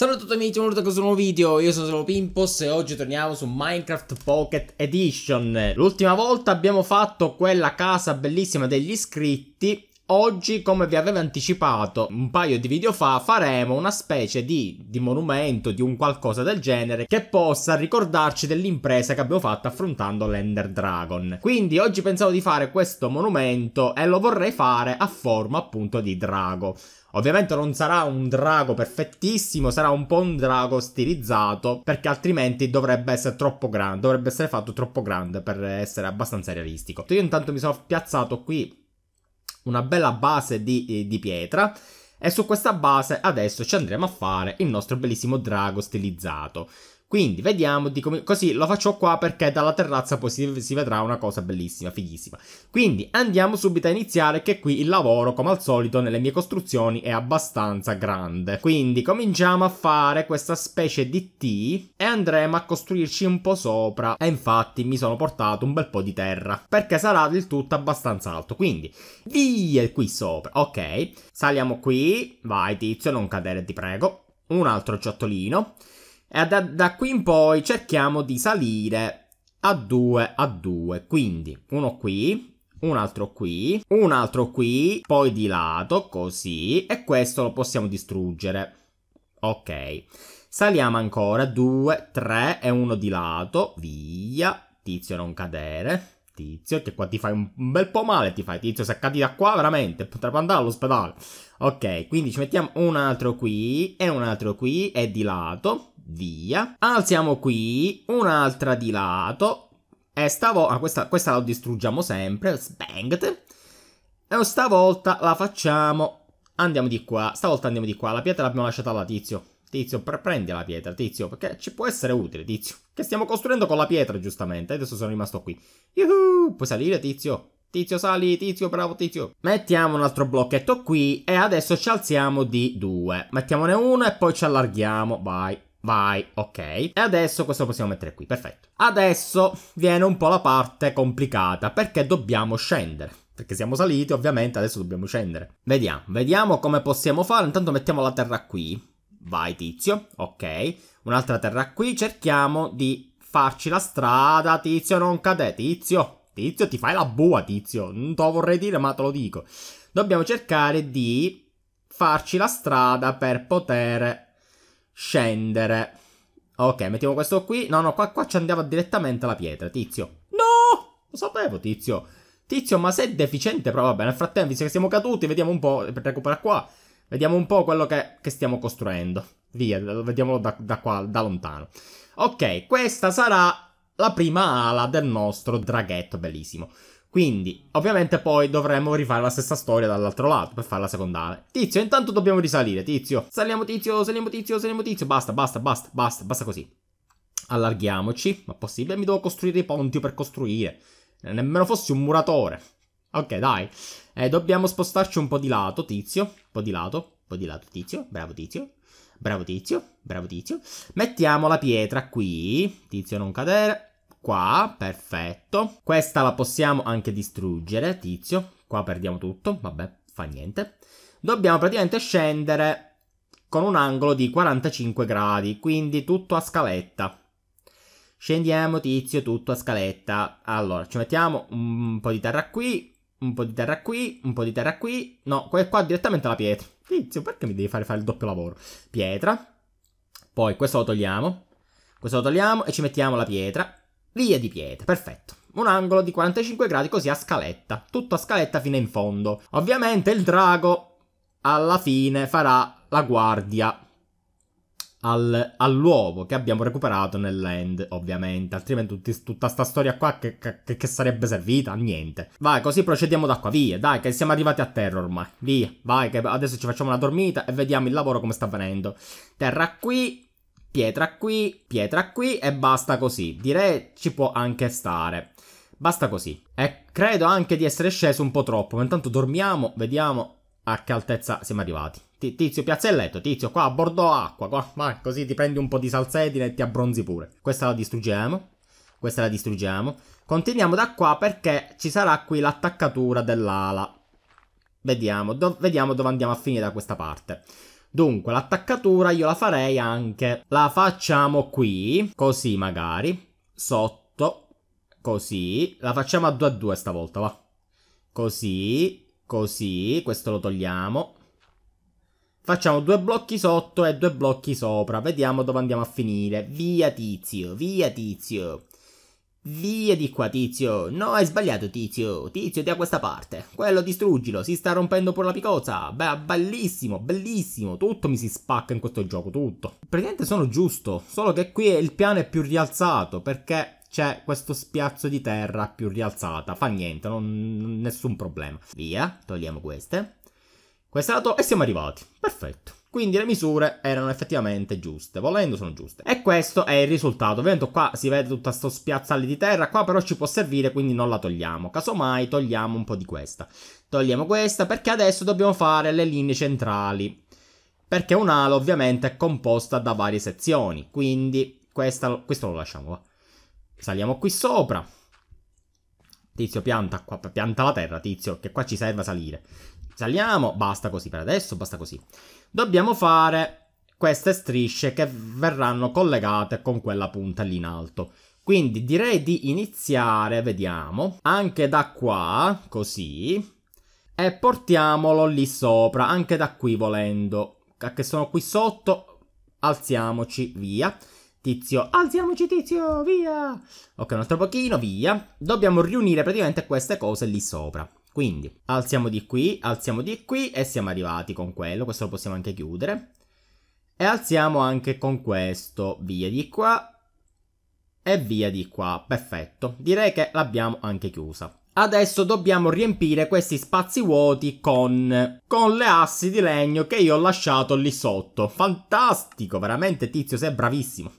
Salve a tutti amici, benvenuti a questo nuovo video, io sono solo Pimpos e oggi torniamo su Minecraft Pocket Edition L'ultima volta abbiamo fatto quella casa bellissima degli iscritti Oggi, come vi avevo anticipato un paio di video fa, faremo una specie di, di, monumento, di un qualcosa del genere, che possa ricordarci dell'impresa che abbiamo fatto affrontando l'Ender Dragon. Quindi oggi pensavo di fare questo monumento e lo vorrei fare a forma appunto di drago. Ovviamente non sarà un drago perfettissimo, sarà un po' un drago stilizzato, perché altrimenti dovrebbe essere troppo grande, dovrebbe essere fatto troppo grande per essere abbastanza realistico. Io intanto mi sono piazzato qui una bella base di, eh, di pietra e su questa base adesso ci andremo a fare il nostro bellissimo drago stilizzato. Quindi vediamo di come... Così lo faccio qua perché dalla terrazza poi si, si, vedrà una cosa bellissima, fighissima. Quindi andiamo subito a iniziare che qui il lavoro, come al solito, nelle mie costruzioni è abbastanza grande. Quindi cominciamo a fare questa specie di T e andremo a costruirci un po' sopra. E infatti mi sono portato un bel po' di terra perché sarà del tutto abbastanza alto. Quindi via qui sopra, ok. Saliamo qui, vai tizio, non cadere ti prego. Un altro ciottolino. E da, da qui in poi cerchiamo di salire a 2 a 2. Quindi uno qui, un altro qui, un altro qui, poi di lato, così, e questo lo possiamo distruggere. Ok. Saliamo ancora, 2, 3 e uno di lato, via, tizio non cadere, tizio, che qua ti fai un bel po' male, ti fai tizio, se cadi da qua veramente, potrebbe andare all'ospedale. Ok, quindi ci mettiamo un altro qui, e un altro qui, e di lato, via. Alziamo qui, un'altra di lato. E stavolta, ah, questa, questa la distruggiamo sempre, sbanged. E stavolta la facciamo, andiamo di qua, stavolta andiamo di qua. La pietra l'abbiamo lasciata là, tizio. Tizio, prendi la pietra, tizio, perché ci può essere utile, tizio. Che stiamo costruendo con la pietra, giustamente. Adesso sono rimasto qui. Yuhu! Puoi salire, tizio? Tizio, sali, tizio, bravo, tizio. Mettiamo un altro blocchetto qui e adesso ci alziamo di due. Mettiamone uno e poi ci allarghiamo, vai. Vai, ok. E adesso questo lo possiamo mettere qui, perfetto. Adesso viene un po' la parte complicata, perché dobbiamo scendere. Perché siamo saliti, ovviamente, adesso dobbiamo scendere. Vediamo, vediamo come possiamo fare. Intanto mettiamo la terra qui. Vai, tizio, ok. Un'altra terra qui, cerchiamo di farci la strada, tizio, non cade, tizio. Tizio, ti fai la bua, tizio. Non te lo vorrei dire, ma te lo dico. Dobbiamo cercare di farci la strada per poter scendere. Ok, mettiamo questo qui. No, no, qua, qua ci andiamo direttamente alla pietra, tizio. No! Lo sapevo, tizio. Tizio, ma sei deficiente, però vabbè, nel frattempo, visto che siamo caduti, vediamo un po', per recuperare qua, vediamo un po' quello che, che stiamo costruendo. Via, vediamolo da, da qua, da lontano. Ok, questa sarà la prima ala del nostro draghetto, bellissimo. Quindi, ovviamente poi dovremmo rifare la stessa storia dall'altro lato per fare la seconda secondale. Tizio, intanto dobbiamo risalire, tizio. Saliamo tizio, saliamo tizio, saliamo tizio. Basta, basta, basta, basta, basta così. Allarghiamoci, ma possibile? Mi devo costruire i ponti per costruire. Eh, nemmeno fossi un muratore. Ok, dai. Eh, dobbiamo spostarci un po' di lato, tizio. Un po' di lato, un po' di lato, tizio. Bravo, tizio. Bravo, tizio. Bravo, tizio. Mettiamo la pietra qui. Tizio, non cadere qua, perfetto. Questa la possiamo anche distruggere, tizio. Qua perdiamo tutto, vabbè, fa niente. Dobbiamo praticamente scendere con un angolo di 45 gradi, quindi tutto a scaletta. Scendiamo tizio, tutto a scaletta. Allora, ci mettiamo un po' di terra qui, un po' di terra qui, un po' di terra qui. No, qua direttamente la pietra. Tizio, perché mi devi fare fare il doppio lavoro? Pietra. Poi questo lo togliamo. Questo lo togliamo e ci mettiamo la pietra. Via di pietra, perfetto un angolo di 45 gradi così a scaletta, tutto a scaletta fino in fondo. Ovviamente il drago alla fine farà la guardia al, all'uovo che abbiamo recuperato nell'end, ovviamente, altrimenti tutti, tutta sta storia qua che, che, che, sarebbe servita a niente. Vai, così procediamo da qua, via, dai che siamo arrivati a terra ormai, via, vai che adesso ci facciamo una dormita e vediamo il lavoro come sta avvenendo. Terra qui, pietra qui, pietra qui e basta così. Direi ci può anche stare. Basta così. E credo anche di essere sceso un po' troppo, ma intanto dormiamo, vediamo a che altezza siamo arrivati. T tizio, piazza il letto, tizio, qua a bordo acqua, qua, vai, così ti prendi un po' di salsedine e ti abbronzi pure. Questa la distruggiamo, questa la distruggiamo. Continuiamo da qua perché ci sarà qui l'attaccatura dell'ala. Vediamo, do vediamo dove andiamo a finire da questa parte. Dunque, l'attaccatura io la farei anche. La facciamo qui, così magari, sotto, così. La facciamo a 2 a 2 stavolta, va. Così, così, questo lo togliamo. Facciamo due blocchi sotto e due blocchi sopra. Vediamo dove andiamo a finire. Via tizio, via tizio. Via di qua, tizio. No, hai sbagliato, tizio. Tizio, da questa parte. Quello distruggilo, si sta rompendo pure la picozza. Beh, bellissimo, bellissimo. Tutto mi si spacca in questo gioco, tutto. Praticamente sono giusto, solo che qui il piano è più rialzato, perché c'è questo spiazzo di terra più rialzata. Fa niente, non, nessun problema. Via, togliamo queste. Questo lato e siamo arrivati. Perfetto. Quindi le misure erano effettivamente giuste, volendo sono giuste. E questo è il risultato. Ovviamente qua si vede tutta sto spiazzale di terra, qua però ci può servire, quindi non la togliamo. Casomai togliamo un po' di questa. Togliamo questa perché adesso dobbiamo fare le linee centrali. Perché un'ala ovviamente è composta da varie sezioni, quindi questa, questo lo lasciamo qua. Saliamo qui sopra, Tizio pianta, qua, pianta la terra, tizio, che qua ci serve a salire. Saliamo, basta così per adesso, basta così. Dobbiamo fare queste strisce che verranno collegate con quella punta lì in alto. Quindi direi di iniziare, vediamo, anche da qua, così, e portiamolo lì sopra, anche da qui volendo. Che sono qui sotto, alziamoci, via. Via. Tizio, alziamoci tizio, via! Ok, un altro pochino, via. Dobbiamo riunire praticamente queste cose lì sopra. Quindi, alziamo di qui, alziamo di qui e siamo arrivati con quello. Questo lo possiamo anche chiudere. E alziamo anche con questo, via di qua e via di qua. Perfetto, direi che l'abbiamo anche chiusa. Adesso dobbiamo riempire questi spazi vuoti con, con, le assi di legno che io ho lasciato lì sotto. Fantastico, veramente tizio, sei bravissimo.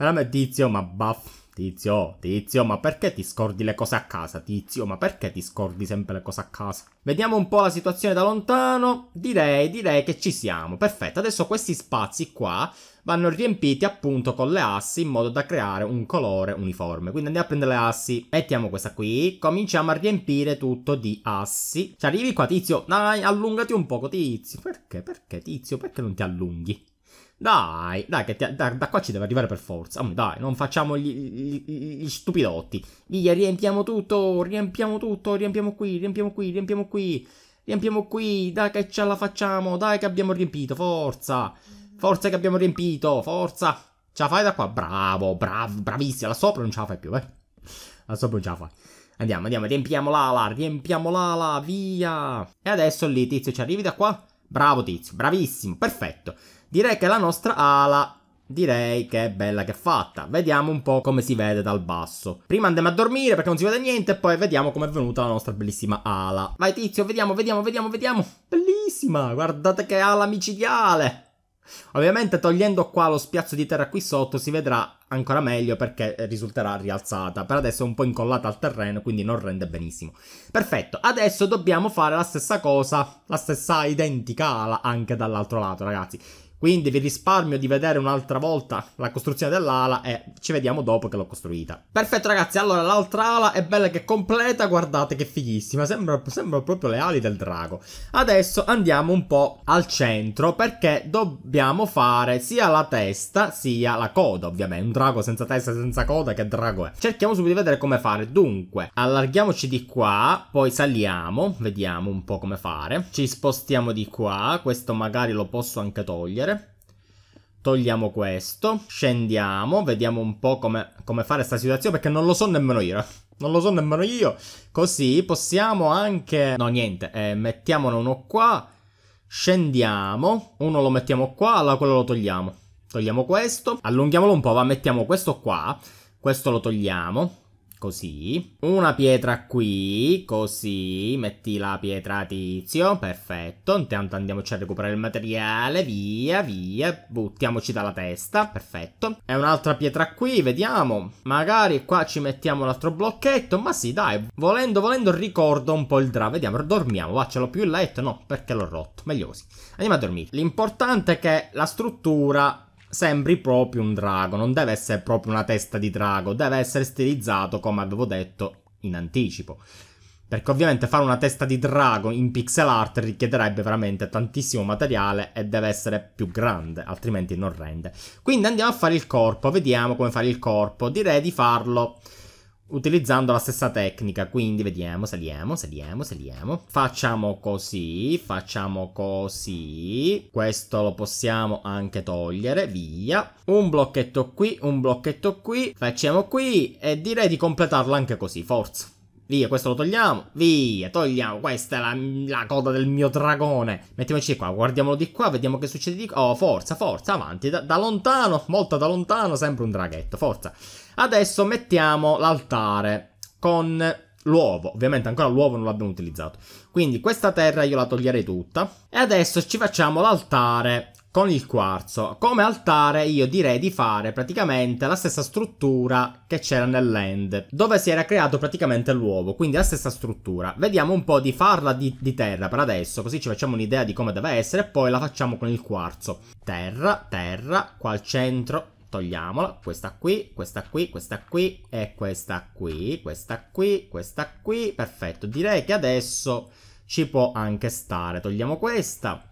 Allora, tizio, ma baff. Tizio, tizio, ma perché ti scordi le cose a casa? Tizio, ma perché ti scordi sempre le cose a casa? Vediamo un po' la situazione da lontano. Direi, direi che ci siamo. Perfetto, adesso questi spazi qua vanno riempiti appunto con le assi in modo da creare un colore uniforme. Quindi andiamo a prendere le assi, mettiamo questa qui, cominciamo a riempire tutto di assi. Ci arrivi qua tizio, dai, allungati un poco tizio. Perché, perché tizio, perché non ti allunghi? Dai, dai, che ti, da, da, qua ci deve arrivare per forza. Amore, dai, non facciamo gli, gli, gli, stupidotti. Via, riempiamo tutto, riempiamo tutto, riempiamo qui, riempiamo qui, riempiamo qui. Riempiamo qui, dai che ce la facciamo, dai che abbiamo riempito, forza. Forza che abbiamo riempito, forza. Ce la fai da qua? Bravo, bravo, bravissima. La sopra non ce la fai più, eh. La sopra non ce la fai. Andiamo, andiamo, riempiamo l'ala, riempiamo l'ala, via. E adesso lì, tizio, ci arrivi da qua? Bravo tizio, bravissimo, perfetto. Direi che la nostra ala direi che è bella che è fatta. Vediamo un po' come si vede dal basso. Prima andiamo a dormire perché non si vede niente e poi vediamo come è venuta la nostra bellissima ala. Vai tizio, vediamo, vediamo, vediamo, vediamo. Bellissima, guardate che ala micidiale. Ovviamente togliendo qua lo spiazzo di terra qui sotto si vedrà ancora meglio perché risulterà rialzata. Per adesso è un po' incollata al terreno, quindi non rende benissimo. Perfetto, adesso dobbiamo fare la stessa cosa, la stessa identica ala anche dall'altro lato, ragazzi. Quindi vi risparmio di vedere un'altra volta la costruzione dell'ala e ci vediamo dopo che l'ho costruita. Perfetto ragazzi, allora l'altra ala è bella che è completa, guardate che fighissima, sembrano sembra proprio le ali del drago. Adesso andiamo un po' al centro perché dobbiamo fare sia la testa sia la coda ovviamente. Un drago senza testa, e senza coda, che drago è? Cerchiamo subito di vedere come fare. Dunque, allarghiamoci di qua, poi saliamo, vediamo un po' come fare. Ci spostiamo di qua, questo magari lo posso anche togliere Togliamo questo, scendiamo, vediamo un po' come, come fare questa situazione perché non lo so nemmeno io. Eh. Non lo so nemmeno io. Così possiamo anche... No, niente, eh, mettiamone uno qua. Scendiamo. Uno lo mettiamo qua, allora quello lo togliamo. Togliamo questo. Allunghiamolo un po', va, mettiamo questo qua. Questo lo togliamo così. Una pietra qui, così. Metti la pietra tizio, perfetto. Intanto andiamoci a recuperare il materiale, via, via. Buttiamoci dalla testa, perfetto. E un'altra pietra qui, vediamo. Magari qua ci mettiamo un altro blocchetto, ma sì, dai. Volendo, volendo, ricordo un po' il draw. Vediamo, dormiamo, va, ce l'ho più il letto? No, perché l'ho rotto, meglio così. Andiamo a dormire. L'importante è che la struttura sembri proprio un drago, non deve essere proprio una testa di drago, deve essere stilizzato come avevo detto in anticipo. Perché ovviamente fare una testa di drago in pixel art richiederebbe veramente tantissimo materiale e deve essere più grande, altrimenti non rende. Quindi andiamo a fare il corpo, vediamo come fare il corpo. Direi di farlo utilizzando la stessa tecnica. Quindi vediamo, saliamo, saliamo, saliamo. Facciamo così, facciamo così. Questo lo possiamo anche togliere, via. Un blocchetto qui, un blocchetto qui. Facciamo qui e direi di completarlo anche così, forza. Via, questo lo togliamo. Via, togliamo. Questa è la, la coda del mio dragone. Mettiamoci qua, guardiamolo di qua, vediamo che succede di qua. Oh, forza, forza, avanti. Da, da lontano, molto da lontano, sempre un draghetto, forza. Adesso mettiamo l'altare con l'uovo. Ovviamente ancora l'uovo non l'abbiamo utilizzato. Quindi questa terra io la toglierei tutta. E adesso ci facciamo l'altare con il quarzo. Come altare io direi di fare praticamente la stessa struttura che c'era nell'end, dove si era creato praticamente l'uovo, quindi la stessa struttura. Vediamo un po' di farla di, di terra per adesso, così ci facciamo un'idea di come deve essere poi la facciamo con il quarzo. Terra, terra, qua al centro togliamola, questa qui, questa qui, questa qui e questa qui, questa qui, questa qui, perfetto. Direi che adesso ci può anche stare. Togliamo questa,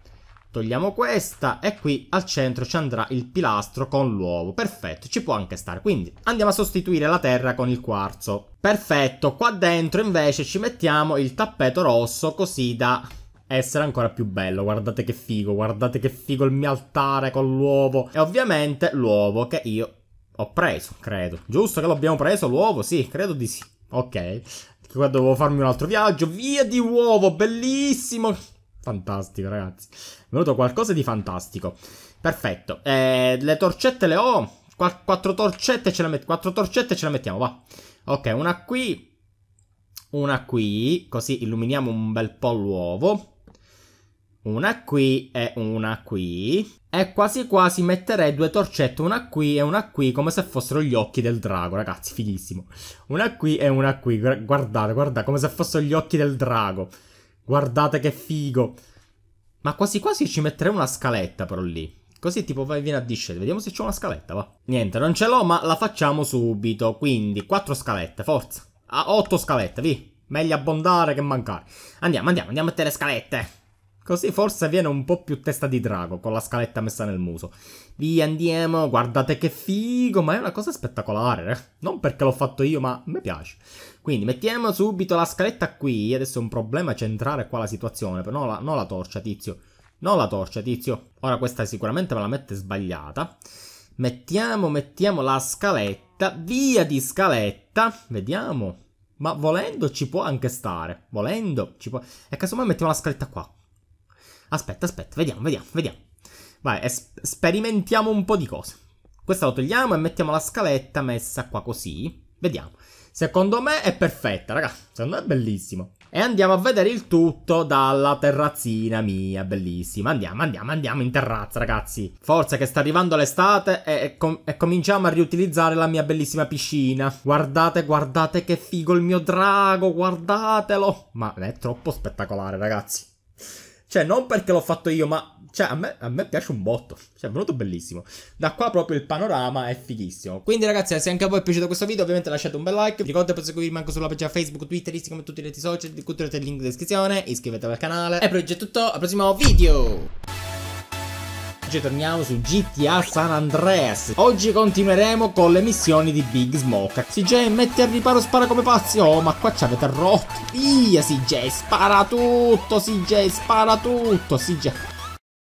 Togliamo questa e qui al centro ci andrà il pilastro con l'uovo. Perfetto, ci può anche stare. Quindi andiamo a sostituire la terra con il quarzo. Perfetto, qua dentro invece ci mettiamo il tappeto rosso così da essere ancora più bello. Guardate che figo, guardate che figo il mio altare con l'uovo. E ovviamente l'uovo che io ho preso, credo. Giusto che l'abbiamo preso l'uovo? Sì, credo di sì. Ok, qua dovevo farmi un altro viaggio. Via di uovo, bellissimo! Fantastico, ragazzi. È venuto qualcosa di fantastico. Perfetto. Eh, le torcette le ho. Qu quattro torcette ce le mettiamo. Quattro torcette ce le mettiamo, va. Ok, una qui. Una qui. Così illuminiamo un bel po' l'uovo. Una qui e una qui. E quasi quasi metterei due torcette, una qui e una qui, come se fossero gli occhi del drago, ragazzi, fighissimo. Una qui e una qui, guardate, guardate, come se fossero gli occhi del drago. Guardate che figo. Ma quasi quasi ci metterei una scaletta però lì. Così tipo vai viene a discendere. Vediamo se c'è una scaletta, va. Niente, non ce l'ho, ma la facciamo subito. Quindi, quattro scalette, forza. Ah, otto scalette, vi. Meglio abbondare che mancare. Andiamo, andiamo, andiamo a mettere scalette. Così forse viene un po' più testa di drago, con la scaletta messa nel muso. Vi andiamo, guardate che figo, ma è una cosa spettacolare. Eh. Non perché l'ho fatto io, ma mi piace. Quindi mettiamo subito la scaletta qui, adesso è un problema centrare qua la situazione, però non la, non la torcia, tizio. Non la torcia, tizio. Ora questa sicuramente me la mette sbagliata. Mettiamo, mettiamo la scaletta, via di scaletta, vediamo. Ma volendo ci può anche stare, volendo ci può... E casomai mettiamo la scaletta qua, Aspetta, aspetta, vediamo, vediamo, vediamo. Vai, es- sperimentiamo un po' di cose. Questa lo togliamo e mettiamo la scaletta messa qua così. Vediamo. Secondo me è perfetta, raga. Secondo me è bellissimo. E andiamo a vedere il tutto dalla terrazzina mia, bellissima. Andiamo, andiamo, andiamo in terrazza, ragazzi. Forza che sta arrivando l'estate e, com e cominciamo a riutilizzare la mia bellissima piscina. Guardate, guardate che figo il mio drago, guardatelo. Ma è troppo spettacolare, ragazzi. Cioè, non perché l'ho fatto io, ma cioè, a me, a me, piace un botto. Cioè, è venuto bellissimo. Da qua proprio il panorama è fighissimo. Quindi, ragazzi, se anche a voi è piaciuto questo video, ovviamente lasciate un bel like. Vi ricordo potete seguirmi anche sulla pagina Facebook, Twitter, Instagram e tutti i reti social. Tutti i link in descrizione. Iscrivetevi al canale. E per oggi è tutto. Al prossimo video. Oggi torniamo su GTA San Andreas. Oggi continueremo con le missioni di Big Smoke. CJ, metti al riparo, spara come pazzi. Oh, ma qua ci avete rotto. Via, CJ, spara tutto, CJ, spara tutto, CJ.